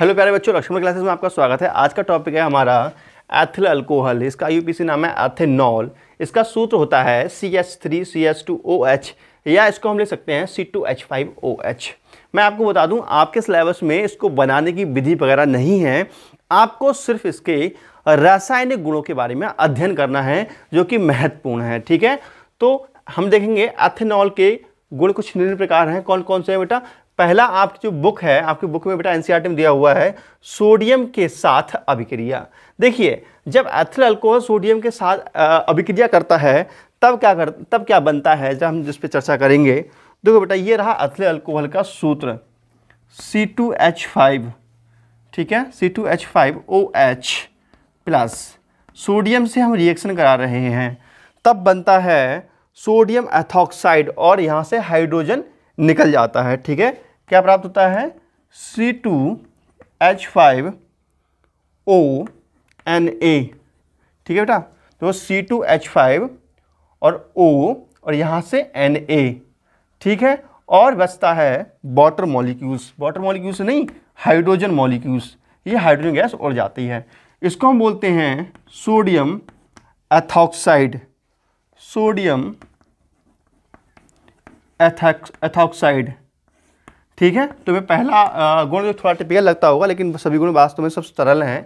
hello प्यारे बच्चों Lakshman classes में आपका स्वागत है आज का टॉपिक है हमारा एथिल अल्कोहल इसका यूपीसी नाम है एथेनॉल इसका सूत्र होता है C H three C H two O H या इसको हम ले सकते हैं C two H five O H मैं आपको बता दूं आपके सिलेबस में इसको बनाने की विधि वगैरह नहीं है आपको सिर्फ इसके रासायनिक गुणों के बारे में अध्ययन करना है जो कि महत्वपूर्ण है ठीक है तो हम देखेंगे एथेनॉल के गुण कुछ निम्न प्रकार हैं कौन कौन से हैं बेटा पहला आपकी जो बुक है आपकी बुक में बेटा एनसीईआरटी में दिया हुआ है सोडियम के साथ अभिक्रिया देखिए जब एथिल अल्कोहल सोडियम के साथ अभिक्रिया करता है तब क्या कर तब क्या बनता है जब हम जिस पर चर्चा करेंगे देखो बेटा ये रहा एथिल अल्कोहल का सूत्र C2H5 ठीक है एच प्लस सोडियम से हम रिएक्शन करा रहे हैं तब बनता है सोडियम एथॉक्साइड और यहाँ से हाइड्रोजन निकल जाता है ठीक है क्या प्राप्त होता है C two H five O N A ठीक है बेटा तो सी टू एच फाइव और ओ और यहाँ से एन ए ठीक है और बचता है वाटर मॉलिक्यूल्स वाटर मॉलिक्यूल्स नहीं हाइड्रोजन मॉलिक्यूल्स ये हाइड्रोजन गैस और जाती है इसको हम बोलते हैं सोडियम एथॉक्साइड सोडियम एथॉक्साइड ठीक है तो मैं पहला गुण जो थोड़ा टिपिकल लगता होगा लेकिन सभी गुण वास्तव में सब तरल हैं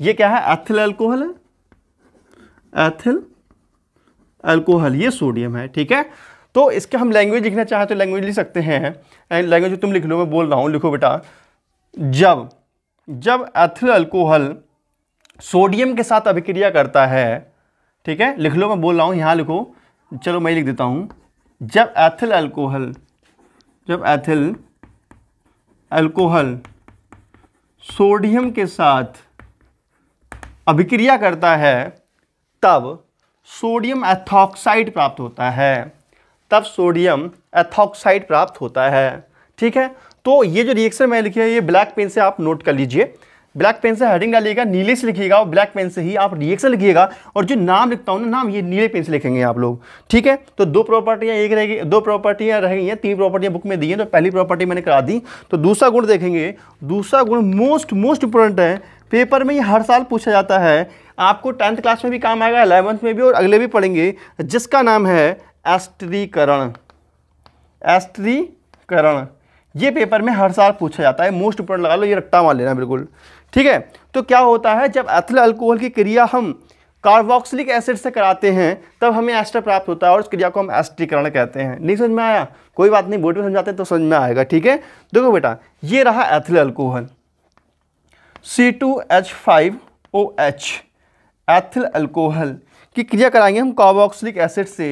ये क्या है एथिल अल्कोहल है एथिल अल्कोहल ये सोडियम है ठीक है तो इसके हम लैंग्वेज लिखना चाहें तो लैंग्वेज लिख सकते हैं लैंग्वेज तुम लिख लो मैं बोल रहा हूँ लिखो बेटा जब जब एथिल अल्कोहल सोडियम के साथ अभिक्रिया करता है ठीक है लिख लो मैं बोल रहा हूँ यहाँ लिखो चलो मैं लिख देता हूँ जब एथिल अल्कोहल जब एथिल अल्कोहल सोडियम के साथ अभिक्रिया करता है तब सोडियम एथॉक्साइड प्राप्त होता है तब सोडियम एथॉक्साइड प्राप्त होता है ठीक है तो ये जो रिएक्शन मैंने लिखी है ये ब्लैक पेन से आप नोट कर लीजिए ब्लैक पेन से हेडिंग डालिएगा नीले से लिखिएगा और ब्लैक पेन से ही आप रिएक्शन लिखिएगा और जो नाम लिखता हूँ ना नाम ये नीले पेन से लिखेंगे आप लोग ठीक है तो दो प्रॉपर्टियाँ एक रहेगी दो प्रॉपर्टियाँ रह गई हैं तीन प्रॉपर्टियाँ बुक में दी हैं तो पहली प्रॉपर्टी मैंने करा दी तो दूसरा गुण देखेंगे दूसरा गुण मोस्ट मोस्ट इंपॉर्टेंट है पेपर में ये हर साल पूछा जाता है आपको टेंथ क्लास में भी काम आएगा अलेवंथ में भी और अगले भी पढ़ेंगे जिसका नाम है एस्ट्रीकरण एस्ट्रीकरण ये पेपर में हर साल पूछा जाता है मोस्ट इंपोर्टेंट लगा लो ये रट्टा मान लेना बिल्कुल ठीक है तो क्या होता है जब एथल अल्कोहल की क्रिया हम कार्बोक्सिलिक एसिड से कराते हैं तब हमें एस्टर प्राप्त होता है और उस क्रिया को हम एस्ट्रीकरण कहते हैं नहीं समझ में आया कोई बात नहीं बोर्ड में समझाते तो समझ में आएगा ठीक है देखो बेटा ये रहा ethyl alcohol C two H five O H ethyl alcohol की क्रिया कराएंगे हम कार्बोक्सिलिक एसिड से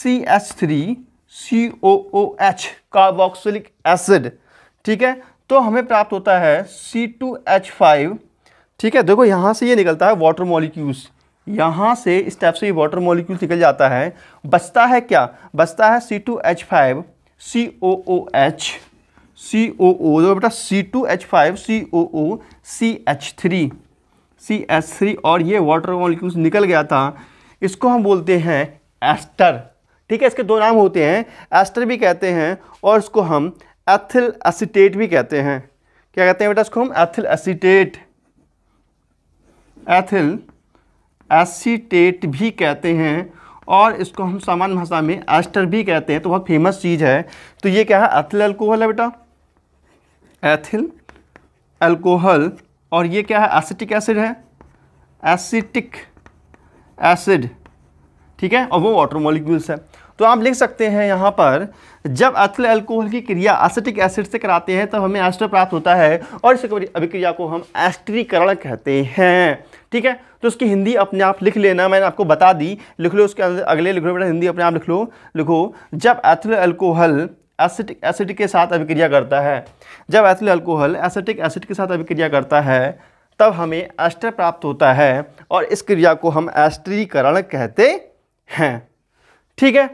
C H three C O O H carboxylic acid ठीक है तो हमें प्राप्त होता है सी टू एच फाइव ठीक है देखो यहाँ से ये निकलता है वाटर मॉलिक्यूल्स यहाँ से इस टाइप से ये वाटर मॉलिक्यूल निकल जाता है बचता है क्या बचता है C two H five C O O H C O O देखो बेटा C two H five C O O C H three C H three और ये वाटर मॉलिक्यूल्स निकल गया था इसको हम बोलते हैं एस्टर ठीक है इसके दो नाम होते हैं एस्टर भी कहते हैं और इसको हम एथिल एसीटेट भी कहते हैं क्या कहते हैं बेटा इसको हम एथिल एसीटेट एथिल एसीटेट भी कहते हैं और इसको हम सामान्य भाषा में एस्टर भी कहते हैं तो बहुत फेमस चीज़ है तो ये क्या है एथिल अल्कोहल है बेटा एथिल अल्कोहल और ये क्या है एसिटिक एसिड है एसिटिक एसिड ठीक है और वो वाटर मॉलिक्यूल्स है तो आप लिख सकते हैं यहाँ पर जब अथल अल्कोहल की क्रिया एसिटिक एसिड से कराते हैं तब तो हमें एस्टर प्राप्त होता है और इस अभिक्रिया को हम एस्टरीकरण कहते हैं ठीक है तो उसकी हिंदी अपने आप लिख लेना मैंने आपको बता दी लिख लो उसके अंदर अगले लिख लो बेटा हिंदी अपने आप लिख लो लिखो जब एथल अल्कोहल एसिटिक एसिड के साथ अभिक्रिया करता है जब एथल अल्कोहल एसिटिक एसिड के साथ अभिक्रिया करता है तब हमें एस्टर प्राप्त होता है और इस क्रिया को हम एस्टरीकरण कहते हैं ठीक है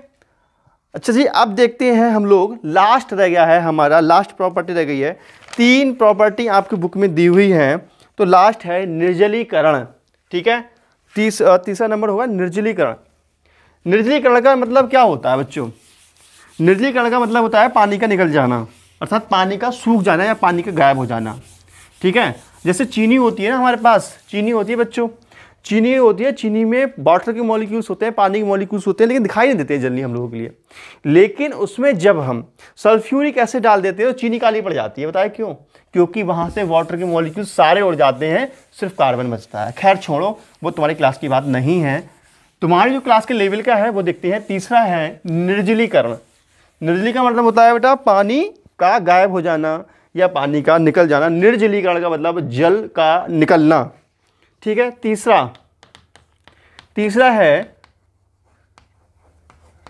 अच्छा जी अब देखते हैं हम लोग लास्ट रह गया है हमारा लास्ट प्रॉपर्टी रह गई है तीन प्रॉपर्टी आपकी बुक में दी हुई हैं तो लास्ट है निर्जलीकरण ठीक है तीस तीसरा नंबर होगा निर्जलीकरण निर्जलीकरण का मतलब क्या होता है बच्चों निर्जलीकरण का मतलब होता है पानी का निकल जाना अर्थात पानी का सूख जाना या पानी का गायब हो जाना ठीक है जैसे चीनी होती है ना हमारे पास चीनी होती है बच्चों चीनी होती है चीनी में वाटर के मॉलिक्यूल्स होते हैं पानी के मॉलिक्यूल्स होते हैं लेकिन दिखाई नहीं देते हैं जल्दी हम लोगों के लिए लेकिन उसमें जब हम सल्फ्यूरिक एसिड डाल देते हैं तो चीनी काली पड़ जाती है बताए क्यों क्योंकि वहाँ से वाटर के मॉलिक्यूल सारे उड़ जाते हैं सिर्फ कार्बन बचता है खैर छोड़ो वो तुम्हारी क्लास की बात नहीं है तुम्हारी जो क्लास के लेवल का है वो देखते हैं तीसरा है निर्जलीकरण निर्जली का मतलब होता है बेटा पानी का गायब हो जाना या पानी का निकल जाना निर्जलीकरण का मतलब जल का निकलना ठीक है तीसरा तीसरा है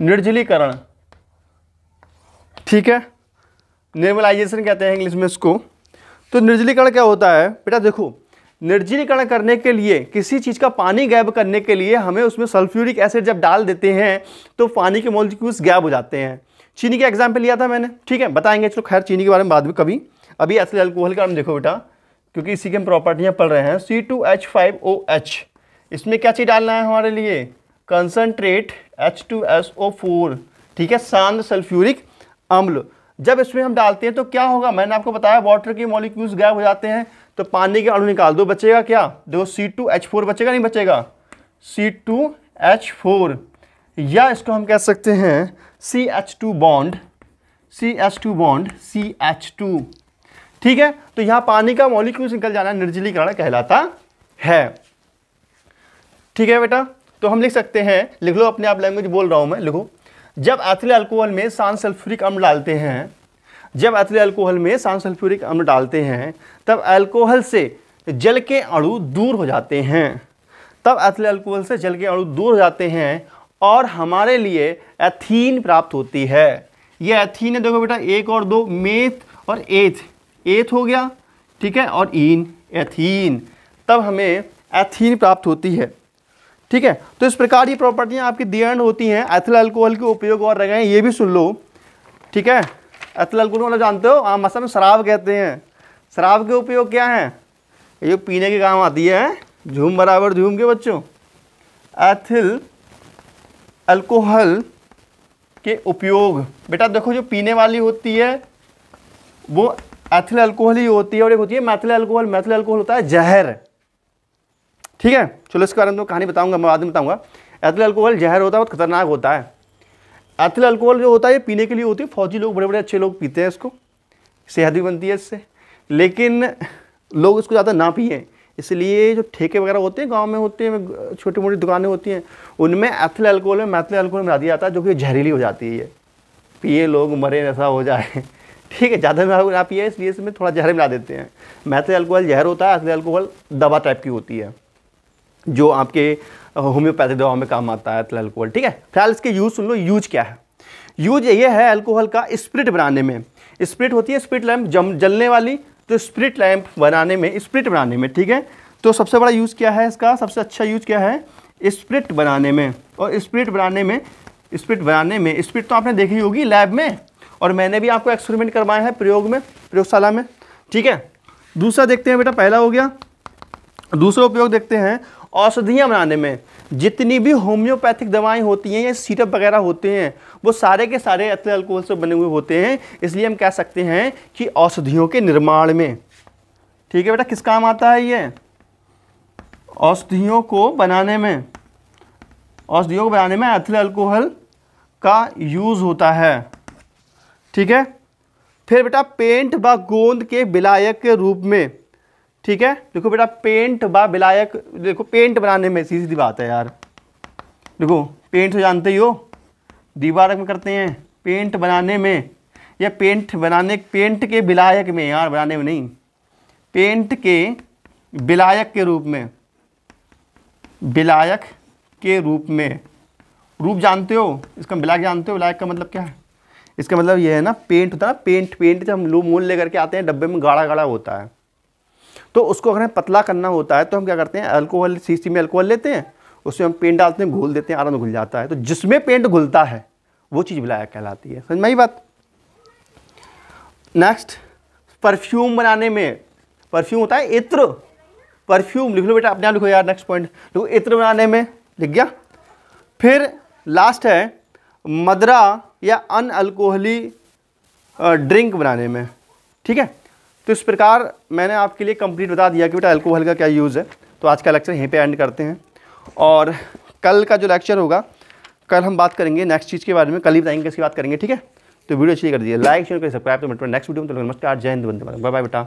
निर्जलीकरण ठीक है निर्मलाइजेशन कहते हैं इंग्लिश में इसको तो निर्जलीकरण क्या होता है बेटा देखो निर्जलीकरण करने के लिए किसी चीज़ का पानी गैब करने के लिए हमें उसमें सल्फ्यूरिक एसिड जब डाल देते हैं तो पानी के मोलिक्यूल्स गैब हो जाते हैं चीनी का एग्जाम्पल लिया था मैंने ठीक है बताएंगे चलो खैर चीनी के बारे में बाद में कभी अभी असल अल्कोहल का हम देखो बेटा क्योंकि इसी के हम प्रॉपर्टियाँ पढ़ रहे हैं C two H five O H इसमें क्या चीज़ डालना है हमारे लिए concentrate H two S O four ठीक है सांद सल्फ्यूरिक अम्ल जब इसमें हम डालते हैं तो क्या होगा मैंने आपको बताया वाटर के मॉलिक्यूल्स गायब हो जाते हैं तो पानी के अणु निकाल दो बचेगा क्या देखो सी टू एच फोर बचेगा नहीं बचेगा सी टू एच फोर या इसको हम कह सकते हैं C H two bond C H two bond C H two ठीक है तो यहां पानी का मॉलिक्यूल निकल जाना निर्जलीकरण कहलाता है ठीक है बेटा तो हम लिख सकते हैं लिख लो अपने आप लैंग्वेज बोल रहा हूं मैं लिखो जब एथिल अल्कोहल में सान सल्फ्यूरिक अम्ल डालते हैं जब एथिल अल्कोहल में सान सल्फ्यूरिक अम्ल डालते हैं तब अल्कोहल से जल के अणु दूर हो जाते हैं तब एथिल अल्कोहल से जल के अणु दूर हो जाते हैं और हमारे लिए एथीन प्राप्त होती है ये एथीन है देखो बेटा एक और दो मेथ और एथ एथ हो गया ठीक है और इन एथीन तब हमें एथीन प्राप्त होती है ठीक है तो इस प्रकार ये प्रॉपर्टियाँ आपकी दियन होती हैं एथल अल्कोहल के उपयोग और रह ये भी सुन लो ठीक है एथल अल्कोहल वाला जानते हो आम मसा में शराब कहते हैं शराब के उपयोग क्या है ये पीने के काम आती है झूम बराबर झूम के बच्चों एथिल अल्कोहल के उपयोग बेटा देखो जो पीने वाली होती है वो एथिल अल्कोहल ही होती है और एक होती है मैथिल अल्कोहल मैथिल अल्कोहल होता है जहर ठीक है चलो इसके बारे में तो कहानी बताऊंगा मैं बाद में बताऊंगा एथिल अल्कोहल जहर होता है बहुत खतरनाक होता है एथिल अल्कोहल जो होता है ये पीने के लिए होती है फौजी लोग बड़े बड़े अच्छे लोग पीते हैं इसको सेहत भी बनती है इससे लेकिन लोग इसको ज़्यादा ना पिए इसलिए जो ठेके वगैरह होते हैं गांव में होते हैं छोटी मोटी दुकानें होती हैं उनमें एथिल अल्कोहल में मैथिल अल्कोहल मिला दिया जाता है जो कि जहरीली हो जाती है ये पिए लोग मरे ऐसा हो जाए ठीक है ज़्यादा में आप ये इसलिए इसमें थोड़ा जहर मिला देते हैं मैथ अल्कोहल जहर होता है असली अल्कोहल दवा टाइप की होती है जो आपके होम्योपैथी दवाओं में काम आता है एल्कोहल अल्कोहल ठीक है फिलहाल इसके यूज़ सुन लो यूज क्या है यूज ये है अल्कोहल का स्प्रिट बनाने में स्प्रिट होती है स्प्रिट लैम्प जम जलने वाली तो स्प्रिट लैम्प बनाने में स्प्रिट बनाने में ठीक है तो सबसे बड़ा यूज़ क्या है इसका सबसे अच्छा यूज़ क्या है स्प्रिट बनाने में और स्प्रिट बनाने में स्प्रिट बनाने में स्प्रिट तो आपने देखी होगी लैब में और मैंने भी आपको एक्सपेरिमेंट करवाया है प्रयोग में प्रयोगशाला में ठीक है दूसरा देखते हैं बेटा पहला हो गया दूसरा उपयोग देखते हैं औषधियाँ बनाने में जितनी भी होम्योपैथिक दवाएं होती हैं या सीरप वगैरह होते हैं वो सारे के सारे अतल अल्कोहल से बने हुए होते हैं इसलिए हम कह सकते हैं कि औषधियों के निर्माण में ठीक है बेटा किस काम आता है ये औषधियों को बनाने में औषधियों को बनाने में एथिल अल्कोहल का यूज़ होता है ठीक है फिर बेटा पेंट व गोंद के विलायक के रूप में ठीक है देखो बेटा पेंट व विलायक देखो पेंट बनाने में सीधी सी बात है यार देखो पेंट तो जानते ही हो दीवार में करते हैं पेंट बनाने में या पेंट बनाने पेंट के विलायक में यार बनाने में नहीं पेंट के विलायक के रूप में विलायक के रूप में रूप जानते हो इसका विलायक जानते हो विलायक का मतलब क्या है इसका मतलब ये है ना पेंट होता है ना पेंट पेंट जब हम लू मूल लेकर के आते हैं डब्बे में गाढ़ा गाढ़ा होता है तो उसको अगर हमें पतला करना होता है तो हम क्या करते हैं अल्कोहल सीसी में अल्कोहल लेते हैं उसमें हम पेंट डालते हैं घोल देते हैं आराम घुल जाता है तो जिसमें पेंट घुलता है वो चीज़ बुलाया कहलाती है समझ में ही बात नेक्स्ट परफ्यूम बनाने में परफ्यूम होता है इत्र परफ्यूम लिख लो बेटा अपने आप लिखो यार नेक्स्ट पॉइंट लिखो इत्र बनाने में लिख गया फिर लास्ट है मदरा या अन अल्कोहली ड्रिंक बनाने में ठीक है तो इस प्रकार मैंने आपके लिए कंप्लीट बता दिया कि बेटा अल्कोहल का क्या यूज़ है तो आज का लेक्चर यहीं पे एंड करते हैं और कल का जो लेक्चर होगा कल हम बात करेंगे नेक्स्ट चीज़ के बारे में कल ही बताएंगे इसकी बात करेंगे ठीक है तो वीडियो अच्छी कर दिए लाइक शेयर कर सब्सक्राइब तो मेरे नेक्स्ट वीडियो में तो नमस्कार जय हिंद बंदे बाय बाय बेटा